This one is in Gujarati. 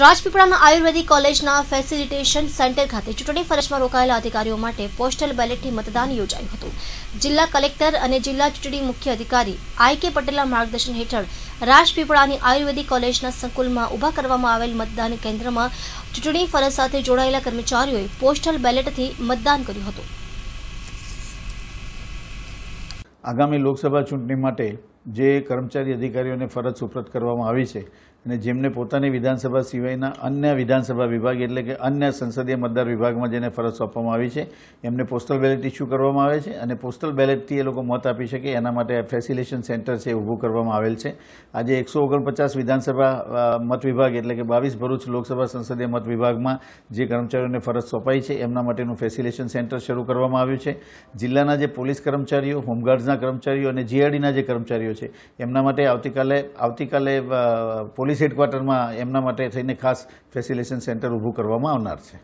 રાજપીપળાના આયુર્વેદિક કોલેજના ફેસિલિટેશન સેન્ટર ખાતે ચૂંટણી ફરજમાં રોકાયેલા અધિકારીઓ માટે પોસ્ટલ બેલેટથી મતદાન યોજાયું હતું જિલ્લા કલેક્ટર અને જિલ્લા ચૂંટણી મુખ્ય અધિકારી આઈ કે પટેલના માર્ગદર્શન હેઠળ રાજપીપળાની આયુર્વેદિક કોલેજના સંકુલમાં ઊભા કરવામાં આવેલ મતદાન કેન્દ્રમાં ચૂંટણી ફરજ સાથે જોડાયેલા કર્મચારીઓએ પોસ્ટલ બેલેટથી મતદાન કર્યું હતું આગામી લોકસભા ચૂંટણી માટે જે કર્મચારી અધિકારીઓને ફરજ સુપ્રત કરવામાં આવી છે અને જેમને પોતાની વિધાનસભા સિવાયના અન્ય વિધાનસભા વિભાગ એટલે કે અન્ય સંસદીય મતદાર વિભાગમાં જેને ફરજ સોંપવામાં આવી છે એમને પોસ્ટલ બેલેટ ઇસ્યુ કરવામાં આવે છે અને પોસ્ટલ બેલેટથી એ લોકો મત આપી શકે એના માટે ફેસિલેશન સેન્ટર છે ઊભું કરવામાં આવેલ છે આજે એકસો ઓગણપચાસ વિધાનસભા મત વિભાગ એટલે કે બાવીસ ભરૂચ લોકસભા સંસદીય મત વિભાગમાં જે કર્મચારીઓને ફરજ સોંપાઈ છે એમના માટેનું ફેસિલેશન સેન્ટર શરૂ કરવામાં આવ્યું છે જિલ્લાના જે પોલીસ કર્મચારીઓ હોમગાર્ડ્સના કર્મચારીઓ અને જીઆરડીના જે કર્મચારીઓ કર્યો છે એમના માટે આવતીકાલે આવતીકાલે પોલીસ હેડક્વાર્ટરમાં એમના માટે થઈને ખાસ ફેસિલેશન સેન્ટર ઊભું કરવામાં આવનાર છે